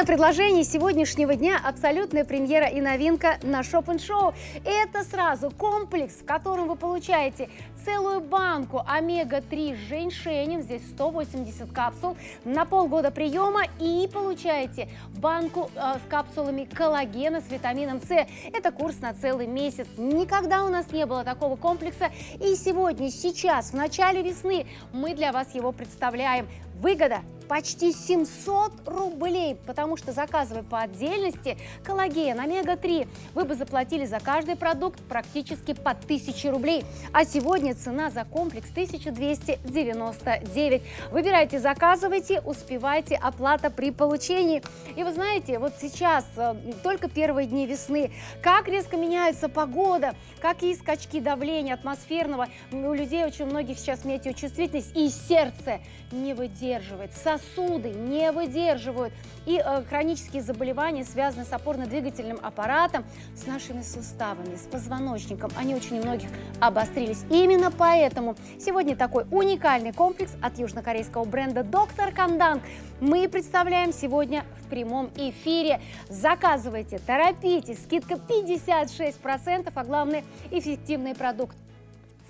Главное предложение сегодняшнего дня – абсолютная премьера и новинка на шопен шоу И это сразу комплекс, в котором вы получаете целую банку омега-3 с женьшенем, здесь 180 капсул, на полгода приема и получаете банку э, с капсулами коллагена с витамином С. Это курс на целый месяц. Никогда у нас не было такого комплекса. И сегодня, сейчас, в начале весны, мы для вас его представляем. Выгода почти 700 рублей, потому что заказывая по отдельности коллаген, омега-3, вы бы заплатили за каждый продукт практически по 1000 рублей. А сегодня цена за комплекс 1299. Выбирайте, заказывайте, успевайте, оплата при получении. И вы знаете, вот сейчас э, только первые дни весны, как резко меняется погода, какие скачки давления атмосферного. У людей очень многих сейчас метеочувствительность и сердце не выдерживает. Сосуд сосуды не выдерживают. И э, хронические заболевания связаны с опорно-двигательным аппаратом, с нашими суставами, с позвоночником. Они очень у многих обострились. именно поэтому сегодня такой уникальный комплекс от южнокорейского бренда «Доктор Канданг» мы представляем сегодня в прямом эфире. Заказывайте, торопитесь, скидка 56%, а главное – эффективный продукт.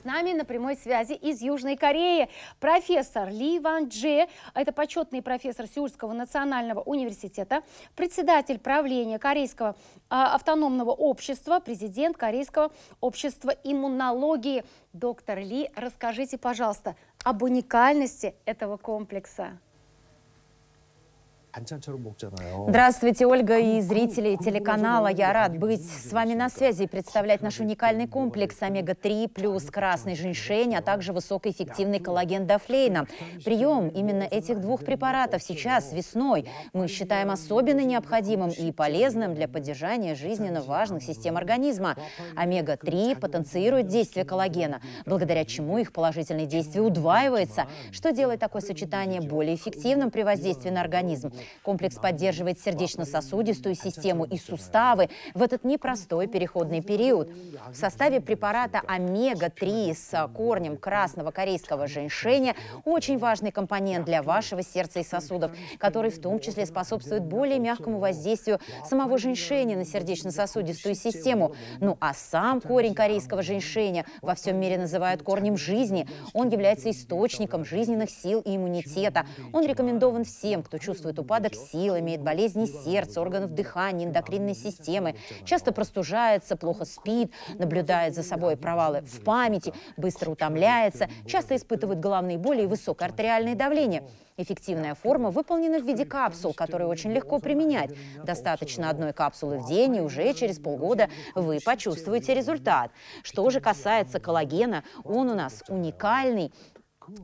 С нами на прямой связи из Южной Кореи профессор Ли Ван Дже. Это почетный профессор Сеульского национального университета, председатель правления Корейского а, автономного общества, президент Корейского общества иммунологии. Доктор Ли, расскажите, пожалуйста, об уникальности этого комплекса. Здравствуйте, Ольга и зрители телеканала. Я рад быть с вами на связи и представлять наш уникальный комплекс омега-3 плюс красный женьшень, а также высокоэффективный коллаген Дафлейна. Прием именно этих двух препаратов сейчас, весной, мы считаем особенно необходимым и полезным для поддержания жизненно важных систем организма. Омега-3 потенцирует действие коллагена, благодаря чему их положительное действие удваивается, что делает такое сочетание более эффективным при воздействии на организм. Комплекс поддерживает сердечно-сосудистую систему и суставы в этот непростой переходный период. В составе препарата омега-3 с корнем красного корейского женьшеня очень важный компонент для вашего сердца и сосудов, который в том числе способствует более мягкому воздействию самого женьшеня на сердечно-сосудистую систему. Ну а сам корень корейского женьшеня во всем мире называют корнем жизни. Он является источником жизненных сил и иммунитета. Он рекомендован всем, кто чувствует управление упадок сил, имеет болезни сердца, органов дыхания, эндокринной системы, часто простужается, плохо спит, наблюдает за собой провалы в памяти, быстро утомляется, часто испытывает головные боли и высокое артериальное давление. Эффективная форма выполнена в виде капсул, которые очень легко применять. Достаточно одной капсулы в день, и уже через полгода вы почувствуете результат. Что же касается коллагена, он у нас уникальный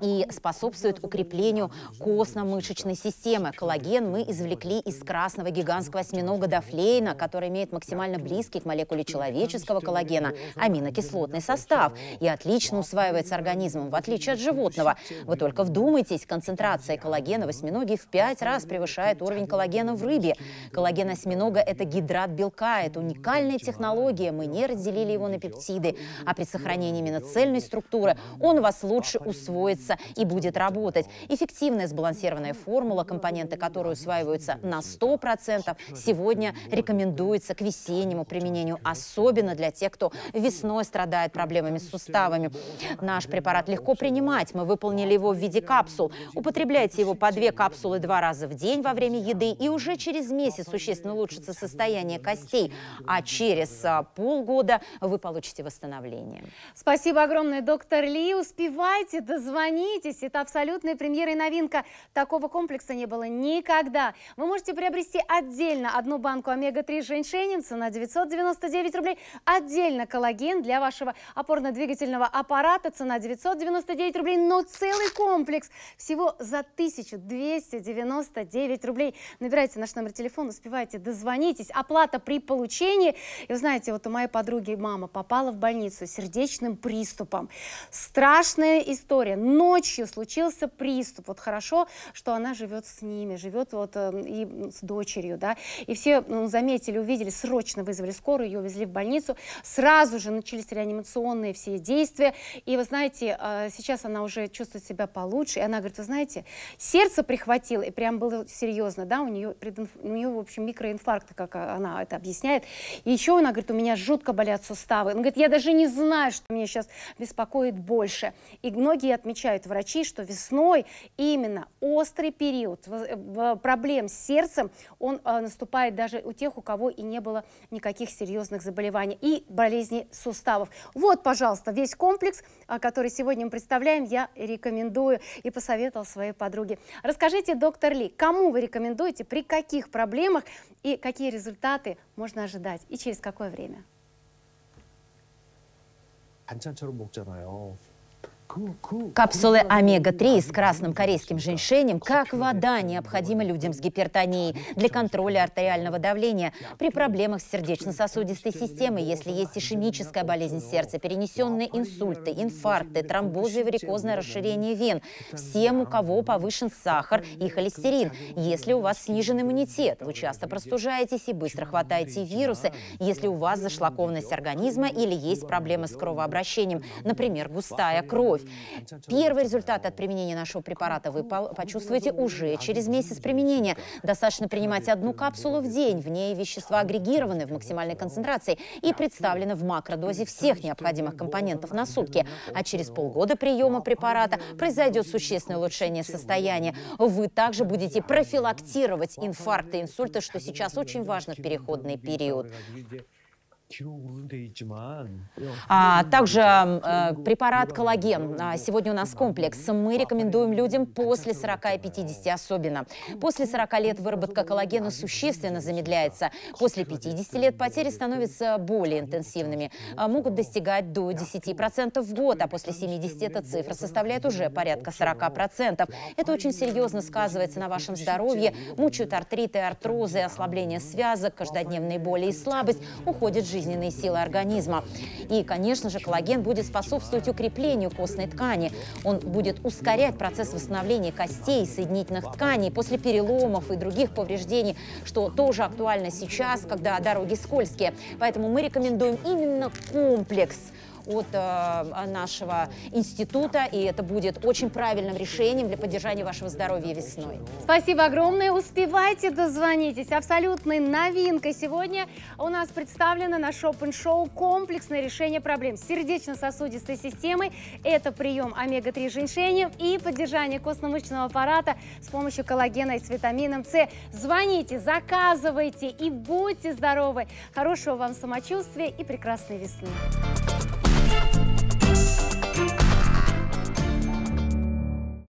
и способствует укреплению костно-мышечной системы. Коллаген мы извлекли из красного гигантского осьминога дофлейна, который имеет максимально близкий к молекуле человеческого коллагена аминокислотный состав и отлично усваивается организмом, в отличие от животного. Вы только вдумайтесь, концентрация коллагена в осьминоге в пять раз превышает уровень коллагена в рыбе. Коллаген осьминога – это гидрат белка, это уникальная технология, мы не разделили его на пептиды, а при сохранении именно цельной структуры он у вас лучше усвоит усваивается и будет работать. Эффективная сбалансированная формула, компоненты которой усваиваются на 100%, сегодня рекомендуется к весеннему применению, особенно для тех, кто весной страдает проблемами с суставами. Наш препарат легко принимать. Мы выполнили его в виде капсул. Употребляйте его по две капсулы два раза в день во время еды, и уже через месяц существенно улучшится состояние костей, а через а, полгода вы получите восстановление. Спасибо огромное, доктор Ли. Успевайте дозвонить Угомонитесь, это абсолютная премьера и новинка. Такого комплекса не было никогда. Вы можете приобрести отдельно одну банку омега-3 женьшенин, цена 999 рублей, отдельно коллаген для вашего опорно-двигательного аппарата, цена 999 рублей, но целый комплекс всего за 1299 рублей. Набирайте наш номер телефона, успевайте, дозвонитесь. Оплата при получении. И вы знаете, вот у моей подруги мама попала в больницу сердечным приступом. Страшная история, ночью случился приступ. Вот хорошо, что она живет с ними, живет вот э, и с дочерью, да. И все ну, заметили, увидели, срочно вызвали скорую, ее везли в больницу. Сразу же начались реанимационные все действия. И вы знаете, э, сейчас она уже чувствует себя получше. И она говорит, вы знаете, сердце прихватило, и прям было серьезно, да, у нее, прединф... у нее в общем, микроинфаркт, как э, она это объясняет. И еще она говорит, у меня жутко болят суставы. Она говорит, я даже не знаю, что меня сейчас беспокоит больше. И многие отмечают, отмечают врачи, что весной именно острый период э, проблем с сердцем, он э, наступает даже у тех, у кого и не было никаких серьезных заболеваний и болезней суставов. Вот, пожалуйста, весь комплекс, а, который сегодня мы представляем, я рекомендую и посоветовал своей подруге. Расскажите, доктор Ли, кому вы рекомендуете, при каких проблемах и какие результаты можно ожидать и через какое время? 반찬처럼 먹잖아요. Капсулы омега-3 с красным корейским женьшенем как вода необходимы людям с гипертонией для контроля артериального давления при проблемах с сердечно-сосудистой системой, если есть ишемическая болезнь сердца, перенесенные инсульты, инфаркты, тромбозы и варикозное расширение вен, всем, у кого повышен сахар и холестерин, если у вас снижен иммунитет, вы часто простужаетесь и быстро хватаете вирусы, если у вас зашлакованность организма или есть проблемы с кровообращением, например, густая кровь, кровь. Первый результат от применения нашего препарата вы почувствуете уже через месяц применения. Достаточно принимать одну капсулу в день. В ней вещества агрегированы в максимальной концентрации и представлены в макродозе всех необходимых компонентов на сутки. А через полгода приема препарата произойдет существенное улучшение состояния. Вы также будете профилактировать инфаркты, инсульты, что сейчас очень важно в переходный период. А также э, препарат коллаген. А, сегодня у нас комплекс. Мы рекомендуем людям после 40 и 50 особенно. После 40 лет выработка коллагена существенно замедляется. После 50 лет потери становятся более интенсивными. А, могут достигать до 10% в год, а после 70 эта цифра составляет уже порядка 40%. Это очень серьезно сказывается на вашем здоровье. Мучают артриты, артрозы, ослабление связок, каждодневные боли и слабость. Уходит жизнь жизненные силы организма. И, конечно же, коллаген будет способствовать укреплению костной ткани. Он будет ускорять процесс восстановления костей, и соединительных тканей после переломов и других повреждений, что тоже актуально сейчас, когда дороги скользкие. Поэтому мы рекомендуем именно комплекс от э, нашего института, и это будет очень правильным решением для поддержания вашего здоровья весной. Спасибо огромное, успевайте, дозвонитесь. Абсолютной новинкой сегодня у нас представлено на шоп-н-шоу комплексное решение проблем сердечно-сосудистой системы. Это прием омега-3 женьшенем и поддержание костно-мышечного аппарата с помощью коллагена и с витамином С. Звоните, заказывайте и будьте здоровы. Хорошего вам самочувствия и прекрасной весны.